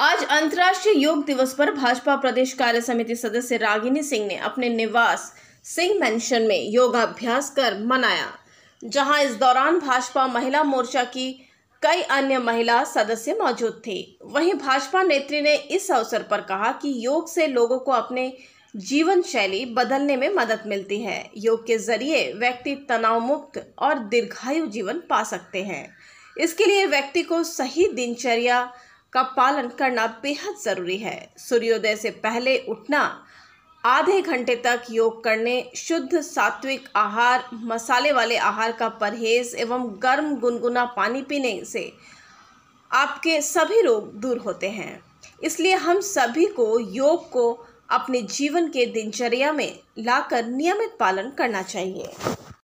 आज अंतर्राष्ट्रीय योग दिवस पर भाजपा प्रदेश कार्य समिति सदस्य रागिनी सिंह ने अपने निवास सिंह मेंशन में योगाभ्यास कर मनाया जहां इस दौरान भाजपा महिला मोर्चा की कई अन्य महिला सदस्य मौजूद थे वहीं भाजपा नेत्री ने इस अवसर पर कहा कि योग से लोगों को अपने जीवन शैली बदलने में मदद मिलती है योग के जरिए व्यक्ति तनाव मुक्त और दीर्घायु जीवन पा सकते हैं इसके लिए व्यक्ति को सही दिनचर्या का पालन करना बेहद ज़रूरी है सूर्योदय से पहले उठना आधे घंटे तक योग करने शुद्ध सात्विक आहार मसाले वाले आहार का परहेज एवं गर्म गुनगुना पानी पीने से आपके सभी रोग दूर होते हैं इसलिए हम सभी को योग को अपने जीवन के दिनचर्या में लाकर नियमित पालन करना चाहिए